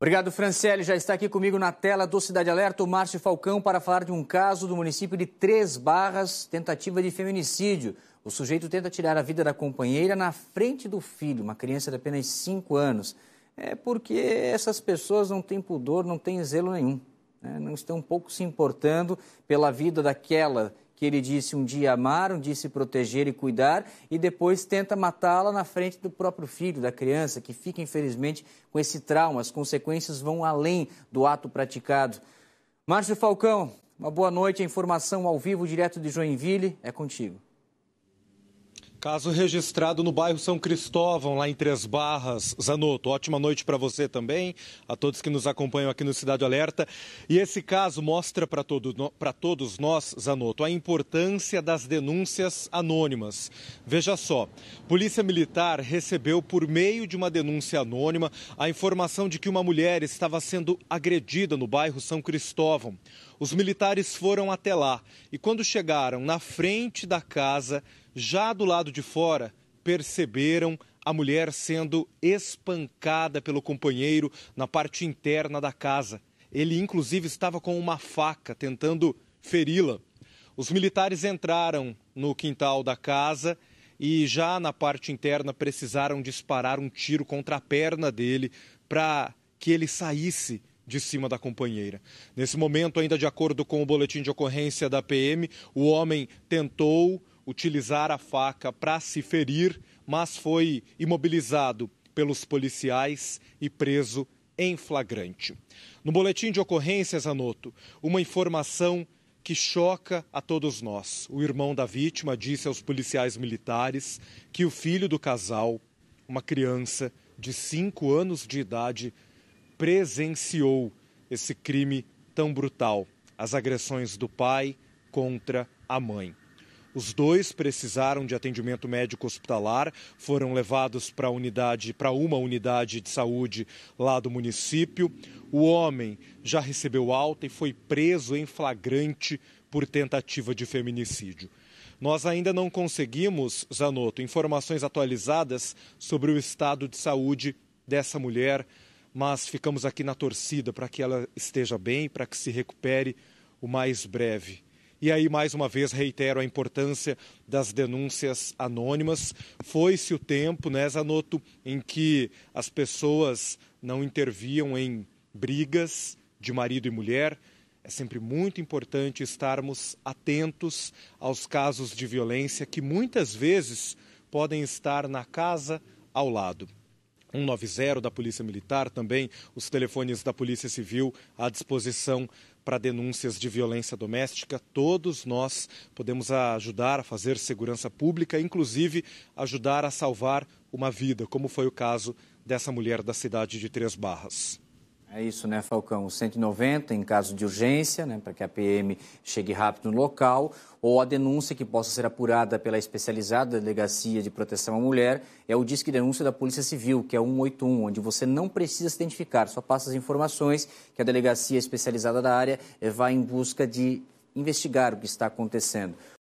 Obrigado, Franciele. Já está aqui comigo na tela do Cidade Alerta o Márcio Falcão para falar de um caso do município de Três Barras, tentativa de feminicídio. O sujeito tenta tirar a vida da companheira na frente do filho, uma criança de apenas 5 anos. É porque essas pessoas não têm pudor, não têm zelo nenhum. Né? Não estão um pouco se importando pela vida daquela que ele disse um dia amar, um dia se proteger e cuidar, e depois tenta matá-la na frente do próprio filho, da criança, que fica, infelizmente, com esse trauma. As consequências vão além do ato praticado. Márcio Falcão, uma boa noite. A informação ao vivo, direto de Joinville, é contigo. Caso registrado no bairro São Cristóvão, lá em Três Barras. Zanotto, ótima noite para você também, a todos que nos acompanham aqui no Cidade Alerta. E esse caso mostra para todo, todos nós, Zanotto, a importância das denúncias anônimas. Veja só, Polícia Militar recebeu, por meio de uma denúncia anônima, a informação de que uma mulher estava sendo agredida no bairro São Cristóvão. Os militares foram até lá e, quando chegaram na frente da casa, já do lado de fora, perceberam a mulher sendo espancada pelo companheiro na parte interna da casa. Ele, inclusive, estava com uma faca tentando feri-la. Os militares entraram no quintal da casa e, já na parte interna, precisaram disparar um tiro contra a perna dele para que ele saísse de cima da companheira. Nesse momento, ainda de acordo com o boletim de ocorrência da PM, o homem tentou utilizar a faca para se ferir, mas foi imobilizado pelos policiais e preso em flagrante. No boletim de ocorrências anoto uma informação que choca a todos nós. O irmão da vítima disse aos policiais militares que o filho do casal, uma criança de 5 anos de idade, presenciou esse crime tão brutal, as agressões do pai contra a mãe. Os dois precisaram de atendimento médico hospitalar, foram levados para unidade, para uma unidade de saúde lá do município. O homem já recebeu alta e foi preso em flagrante por tentativa de feminicídio. Nós ainda não conseguimos, Zanotto, informações atualizadas sobre o estado de saúde dessa mulher, mas ficamos aqui na torcida para que ela esteja bem, para que se recupere o mais breve. E aí, mais uma vez, reitero a importância das denúncias anônimas. Foi-se o tempo, né, Zanotto, em que as pessoas não interviam em brigas de marido e mulher. É sempre muito importante estarmos atentos aos casos de violência que muitas vezes podem estar na casa ao lado. 190 da Polícia Militar, também os telefones da Polícia Civil à disposição para denúncias de violência doméstica. Todos nós podemos ajudar a fazer segurança pública, inclusive ajudar a salvar uma vida, como foi o caso dessa mulher da cidade de Três Barras. É isso, né, Falcão? 190 em caso de urgência, né, para que a PM chegue rápido no local, ou a denúncia que possa ser apurada pela especializada Delegacia de Proteção à Mulher é o Disque Denúncia da Polícia Civil, que é 181, onde você não precisa se identificar, só passa as informações que a delegacia especializada da área vai em busca de investigar o que está acontecendo.